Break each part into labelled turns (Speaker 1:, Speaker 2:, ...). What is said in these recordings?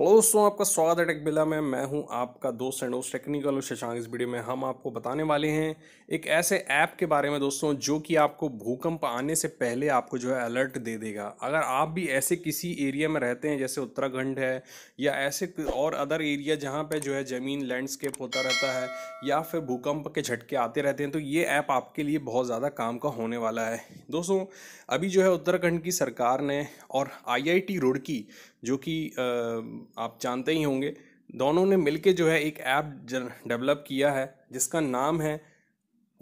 Speaker 1: hello दोस्तों आपका स्वागत है टेक बिला में मैं हूं आपका दोस्त एंड दोस्त टेक्निकल और शशांक इस वीडियो में हम आपको बताने वाले हैं एक ऐसे ऐप के बारे में दोस्तों जो कि आपको भूकंप आने से पहले आपको जो है अलर्ट दे देगा अगर आप भी ऐसे किसी एरिया में रहते हैं जैसे उत्तराखंड है या ऐसे और अदर एरिया जहाँ पर जो है ज़मीन लैंडस्केप होता रहता है या फिर भूकंप के झटके आते रहते हैं तो ये ऐप आपके लिए बहुत ज़्यादा काम का होने वाला है दोस्तों अभी जो है उत्तराखंड की सरकार ने और आई रुड़की जो कि आप जानते ही होंगे दोनों ने मिल जो है एक ऐप डेवलप किया है जिसका नाम है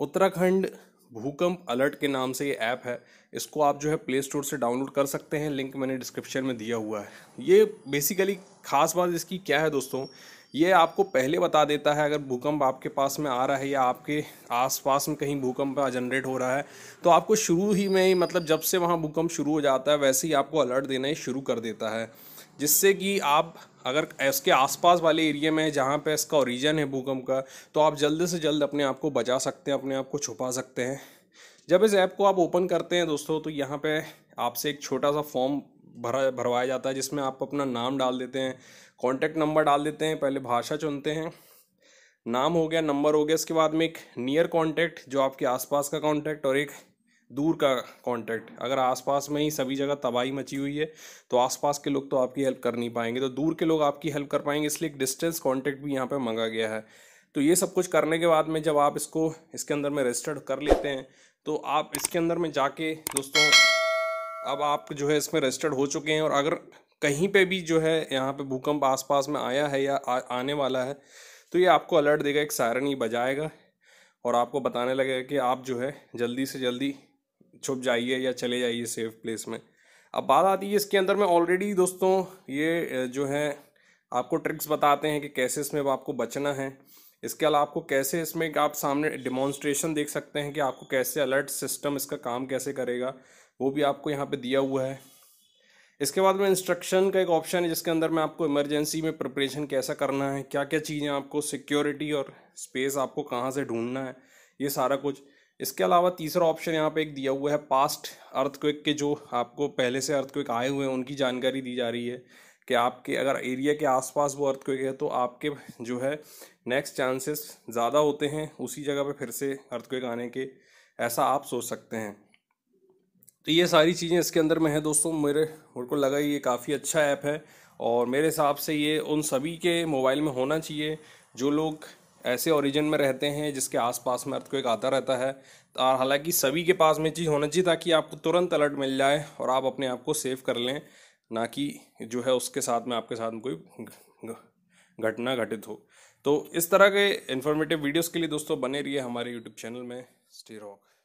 Speaker 1: उत्तराखंड भूकंप अलर्ट के नाम से ये ऐप है इसको आप जो है प्ले स्टोर से डाउनलोड कर सकते हैं लिंक मैंने डिस्क्रिप्शन में दिया हुआ है ये बेसिकली ख़ास बात इसकी क्या है दोस्तों ये आपको पहले बता देता है अगर भूकंप आपके पास में आ रहा है या आपके आसपास में कहीं भूकंप जनरेट हो रहा है तो आपको शुरू ही में ही मतलब जब से वहाँ भूकंप शुरू हो जाता है वैसे ही आपको अलर्ट देना ही शुरू कर देता है जिससे कि आप अगर इसके आसपास वाले एरिया में जहाँ पे इसका ओरिजन है भूकंप का तो आप जल्द से जल्द अपने आप को बचा सकते हैं अपने आप को छुपा सकते हैं जब इस ऐप को आप ओपन करते हैं दोस्तों तो यहाँ पे आपसे एक छोटा सा फॉर्म भरा भरवाया जाता है जिसमें आप अपना नाम डाल देते हैं कॉन्टैक्ट नंबर डाल देते हैं पहले भाषा चुनते हैं नाम हो गया नंबर हो गया इसके बाद में एक नियर कॉन्टैक्ट जो आपके आसपास का कॉन्टैक्ट और एक दूर का कांटेक्ट अगर आसपास में ही सभी जगह तबाही मची हुई है तो आसपास के लोग तो आपकी हेल्प कर नहीं पाएंगे तो दूर के लोग आपकी हेल्प कर पाएंगे इसलिए एक डिस्टेंस कांटेक्ट भी यहाँ पे मंगा गया है तो ये सब कुछ करने के बाद में जब आप इसको इसके अंदर में रजिस्टर्ड कर लेते हैं तो आप इसके अंदर में जाके दोस्तों अब आप जो है इसमें रजिस्टर्ड हो चुके हैं और अगर कहीं पर भी जो है यहाँ पर भूकंप आस में आया है या आ, आने वाला है तो ये आपको अलर्ट देगा एक सायरन ही बजाएगा और आपको बताने लगेगा कि आप जो है जल्दी से जल्दी छुप जाइए या चले जाइए सेफ प्लेस में अब बात आती है इसके अंदर में ऑलरेडी दोस्तों ये जो है आपको ट्रिक्स बताते हैं कि कैसे इसमें आपको बचना है इसके अलावा आपको कैसे इसमें आप सामने डिमॉन्स्ट्रेशन देख सकते हैं कि आपको कैसे अलर्ट सिस्टम इसका काम कैसे करेगा वो भी आपको यहाँ पे दिया हुआ है इसके बाद में इंस्ट्रक्शन का एक ऑप्शन है जिसके अंदर में आपको इमरजेंसी में प्रिपरेशन कैसा करना है क्या क्या चीज़ें आपको सिक्योरिटी और स्पेस आपको कहाँ से ढूंढना है ये सारा कुछ इसके अलावा तीसरा ऑप्शन यहाँ पे एक दिया हुआ है पास्ट अर्थक्वेक के जो आपको पहले से अर्थक्वेक आए हुए हैं उनकी जानकारी दी जा रही है कि आपके अगर एरिया के आसपास वो अर्थक्वेक है तो आपके जो है नेक्स्ट चांसेस ज़्यादा होते हैं उसी जगह पे फिर से अर्थक्वेक आने के ऐसा आप सोच सकते हैं तो ये सारी चीज़ें इसके अंदर में है दोस्तों मेरे मेरे को लगा ये काफ़ी अच्छा ऐप है और मेरे हिसाब से ये उन सभी के मोबाइल में होना चाहिए जो लोग ऐसे ओरिजिन में रहते हैं जिसके आसपास में अर्थक्वेक आता रहता है तो हालांकि सभी के पास में चीज़ होना चाहिए ताकि आपको तुरंत अलर्ट मिल जाए और आप अपने आप को सेव कर लें ना कि जो है उसके साथ में आपके साथ में कोई घटना घटित हो तो इस तरह के इन्फॉर्मेटिव वीडियोस के लिए दोस्तों बने रहिए हमारे यूट्यूब चैनल में स्टे रॉक